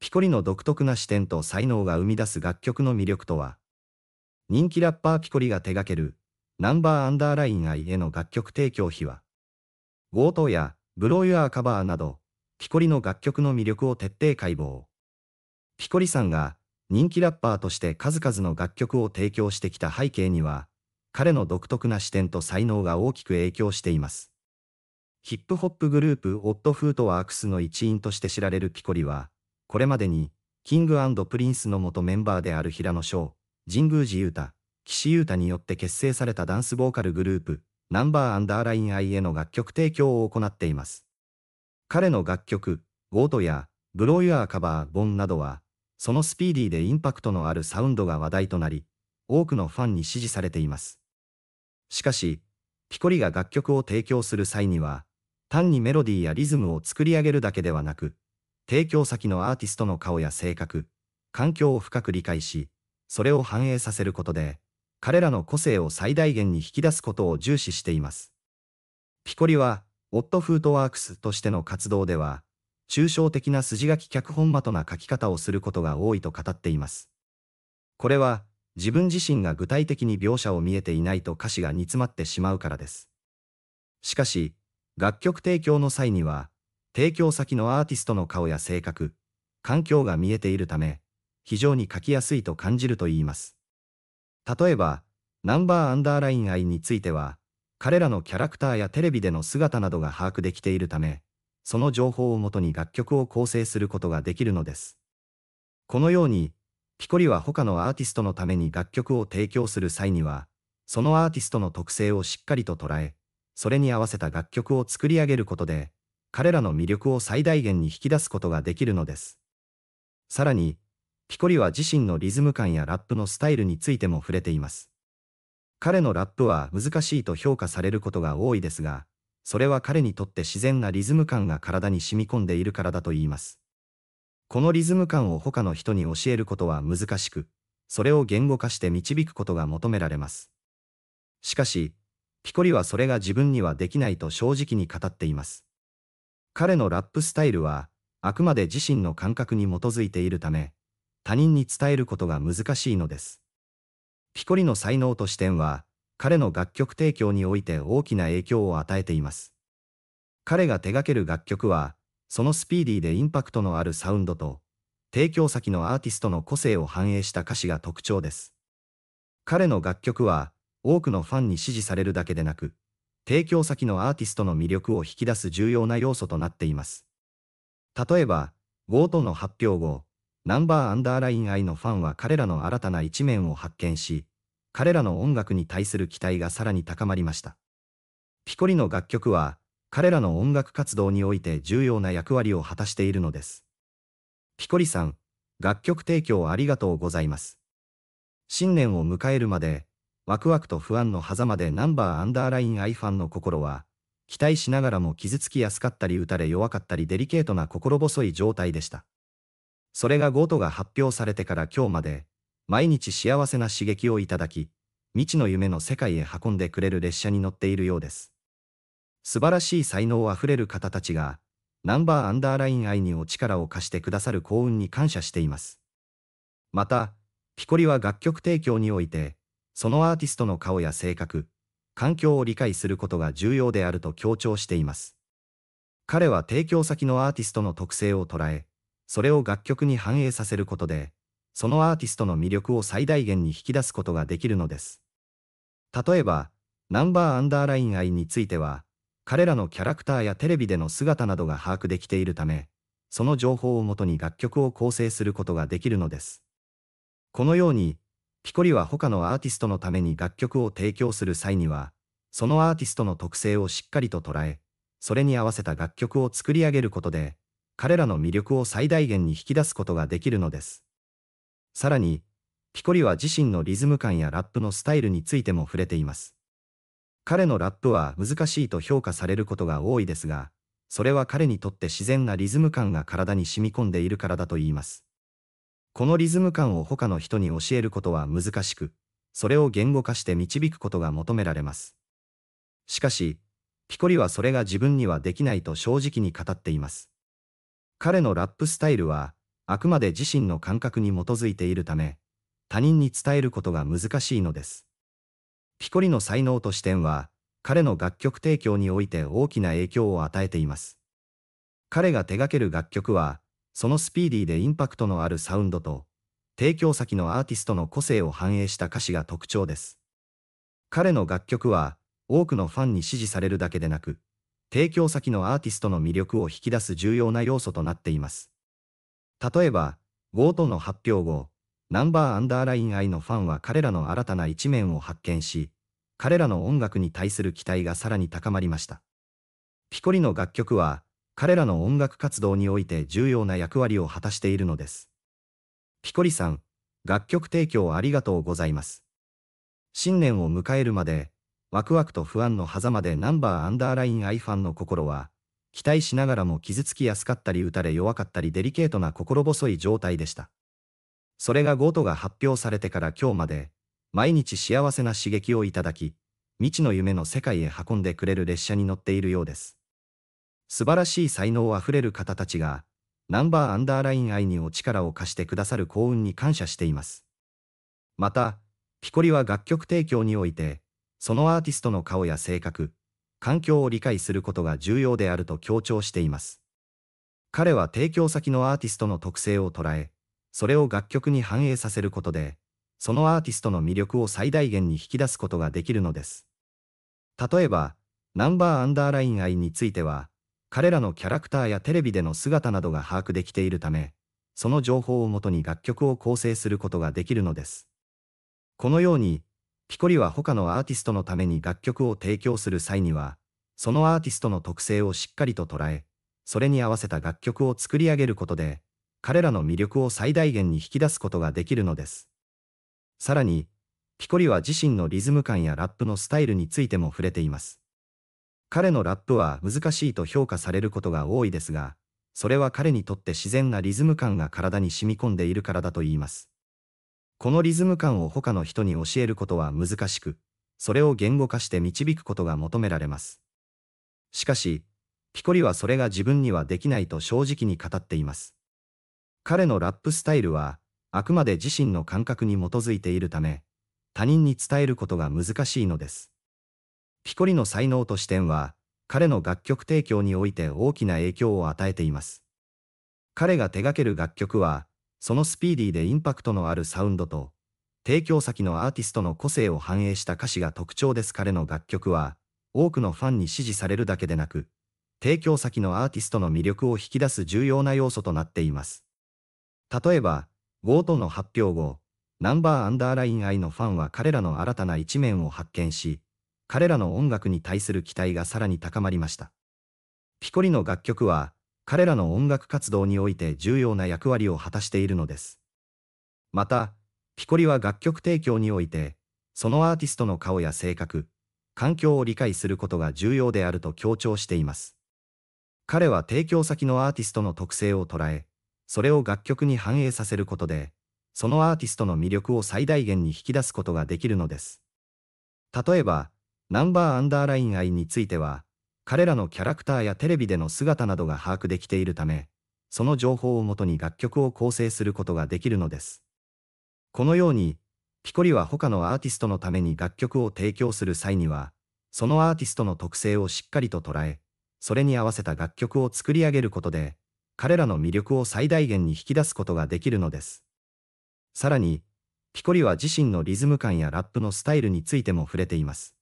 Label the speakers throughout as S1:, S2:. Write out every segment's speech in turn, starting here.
S1: ピコリの独特な視点と才能が生み出す楽曲の魅力とは人気ラッパーピコリが手掛けるナンバーアンダーライン愛への楽曲提供費はゴートやブローユアーカバーなどピコリの楽曲の魅力を徹底解剖ピコリさんが人気ラッパーとして数々の楽曲を提供してきた背景には彼の独特な視点と才能が大きく影響していますヒップホップグループオットフートワークスの一員として知られるピコリはこれまでに、キングプリンスの元メンバーである平野翔、神宮寺優太、岸優太によって結成されたダンスボーカルグループ、ナンバーアンダーライン I への楽曲提供を行っています。彼の楽曲、ゴートや、ブローユアーカバー、ボンなどは、そのスピーディーでインパクトのあるサウンドが話題となり、多くのファンに支持されています。しかし、ピコリが楽曲を提供する際には、単にメロディーやリズムを作り上げるだけではなく、提供先のアーティストの顔や性格、環境を深く理解し、それを反映させることで、彼らの個性を最大限に引き出すことを重視しています。ピコリは、オットフートワークスとしての活動では、抽象的な筋書き脚本的な書き方をすることが多いと語っています。これは、自分自身が具体的に描写を見えていないと歌詞が煮詰まってしまうからです。しかし、楽曲提供の際には、提供先のアーティストの顔や性格、環境が見えているため、非常に書きやすいと感じるといいます。例えば、ナンバーアンダーライン I については、彼らのキャラクターやテレビでの姿などが把握できているため、その情報をもとに楽曲を構成することができるのです。このように、ピコリは他のアーティストのために楽曲を提供する際には、そのアーティストの特性をしっかりと捉え、それに合わせた楽曲を作り上げることで、彼らの魅力を最大限に引き出すことができるのです。さらに、ピコリは自身のリズム感やラップのスタイルについても触れています。彼のラップは難しいと評価されることが多いですが、それは彼にとって自然なリズム感が体に染み込んでいるからだと言います。このリズム感を他の人に教えることは難しく、それを言語化して導くことが求められます。しかし、ピコリはそれが自分にはできないと正直に語っています。彼のラップスタイルは、あくまで自身の感覚に基づいているため、他人に伝えることが難しいのです。ピコリの才能と視点は、彼の楽曲提供において大きな影響を与えています。彼が手掛ける楽曲は、そのスピーディーでインパクトのあるサウンドと、提供先のアーティストの個性を反映した歌詞が特徴です。彼の楽曲は、多くのファンに支持されるだけでなく、提供先のアーティストの魅力を引き出す重要な要素となっています。例えば、ゴートの発表後、ナンバーアンダーライン愛のファンは彼らの新たな一面を発見し、彼らの音楽に対する期待がさらに高まりました。ピコリの楽曲は、彼らの音楽活動において重要な役割を果たしているのです。ピコリさん、楽曲提供ありがとうございます。新年を迎えるまで、ワクワクと不安の狭間でナンバーアンダーラインアイファンの心は、期待しながらも傷つきやすかったり打たれ弱かったりデリケートな心細い状態でした。それがゴートが発表されてから今日まで、毎日幸せな刺激をいただき、未知の夢の世界へ運んでくれる列車に乗っているようです。素晴らしい才能あふれる方たちが、ナンバーアンダーライン愛にお力を貸してくださる幸運に感謝しています。また、ピコリは楽曲提供において、そのアーティストの顔や性格、環境を理解することが重要であると強調しています。彼は提供先のアーティストの特性を捉え、それを楽曲に反映させることで、そのアーティストの魅力を最大限に引き出すことができるのです。例えば、ナンバーアンダーライン愛については、彼らのキャラクターやテレビでの姿などが把握できているため、その情報をもとに楽曲を構成することができるのです。このように、ピコリは他のアーティストのために楽曲を提供する際には、そのアーティストの特性をしっかりと捉え、それに合わせた楽曲を作り上げることで、彼らの魅力を最大限に引き出すことができるのです。さらに、ピコリは自身のリズム感やラップのスタイルについても触れています。彼のラップは難しいと評価されることが多いですが、それは彼にとって自然なリズム感が体に染み込んでいるからだと言います。このリズム感を他の人に教えることは難しく、それを言語化して導くことが求められます。しかし、ピコリはそれが自分にはできないと正直に語っています。彼のラップスタイルは、あくまで自身の感覚に基づいているため、他人に伝えることが難しいのです。ピコリの才能と視点は、彼の楽曲提供において大きな影響を与えています。彼が手掛ける楽曲は、そのスピーディーでインパクトのあるサウンドと、提供先のアーティストの個性を反映した歌詞が特徴です。彼の楽曲は、多くのファンに支持されるだけでなく、提供先のアーティストの魅力を引き出す重要な要素となっています。例えば、ゴートの発表後、ナンバーアンダーライン愛のファンは彼らの新たな一面を発見し、彼らの音楽に対する期待がさらに高まりました。ピコリの楽曲は、彼らの音楽活動において重要な役割を果たしているのです。ピコリさん、楽曲提供ありがとうございます。新年を迎えるまで、ワクワクと不安の狭間でナンバーアンダーラインアイファンの心は、期待しながらも傷つきやすかったり打たれ弱かったりデリケートな心細い状態でした。それがゴートが発表されてから今日まで、毎日幸せな刺激をいただき、未知の夢の世界へ運んでくれる列車に乗っているようです。素晴らしい才能あふれる方たちが、ナンバーアンダーライン愛にお力を貸してくださる幸運に感謝しています。また、ピコリは楽曲提供において、そのアーティストの顔や性格、環境を理解することが重要であると強調しています。彼は提供先のアーティストの特性を捉え、それを楽曲に反映させることで、そのアーティストの魅力を最大限に引き出すことができるのです。例えば、ナンバーアンダーライン愛については、彼らのキャラクターやテレビでの姿などが把握できているため、その情報をもとに楽曲を構成することができるのです。このように、ピコリは他のアーティストのために楽曲を提供する際には、そのアーティストの特性をしっかりと捉え、それに合わせた楽曲を作り上げることで、彼らの魅力を最大限に引き出すことができるのです。さらに、ピコリは自身のリズム感やラップのスタイルについても触れています。彼のラップは難しいと評価されることが多いですが、それは彼にとって自然なリズム感が体に染み込んでいるからだと言います。このリズム感を他の人に教えることは難しく、それを言語化して導くことが求められます。しかし、ピコリはそれが自分にはできないと正直に語っています。彼のラップスタイルは、あくまで自身の感覚に基づいているため、他人に伝えることが難しいのです。ピコリの才能と視点は、彼の楽曲提供において大きな影響を与えています。彼が手掛ける楽曲は、そのスピーディーでインパクトのあるサウンドと、提供先のアーティストの個性を反映した歌詞が特徴です彼の楽曲は、多くのファンに支持されるだけでなく、提供先のアーティストの魅力を引き出す重要な要素となっています。例えば、ゴートの発表後、ナンバーアンダーライン愛のファンは彼らの新たな一面を発見し、彼らの音楽に対する期待がさらに高まりました。ピコリの楽曲は、彼らの音楽活動において重要な役割を果たしているのです。また、ピコリは楽曲提供において、そのアーティストの顔や性格、環境を理解することが重要であると強調しています。彼は提供先のアーティストの特性を捉え、それを楽曲に反映させることで、そのアーティストの魅力を最大限に引き出すことができるのです。例えば、ナンバーアンダーライン愛については、彼らのキャラクターやテレビでの姿などが把握できているため、その情報をもとに楽曲を構成することができるのです。このように、ピコリは他のアーティストのために楽曲を提供する際には、そのアーティストの特性をしっかりと捉え、それに合わせた楽曲を作り上げることで、彼らの魅力を最大限に引き出すことができるのです。さらに、ピコリは自身のリズム感やラップのスタイルについても触れています。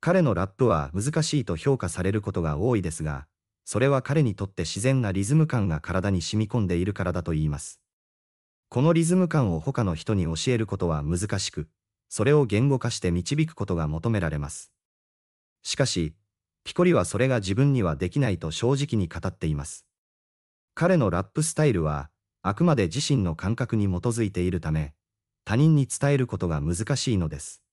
S1: 彼のラップは難しいと評価されることが多いですが、それは彼にとって自然なリズム感が体に染み込んでいるからだと言います。このリズム感を他の人に教えることは難しく、それを言語化して導くことが求められます。しかし、ピコリはそれが自分にはできないと正直に語っています。彼のラップスタイルは、あくまで自身の感覚に基づいているため、他人に伝えることが難しいのです。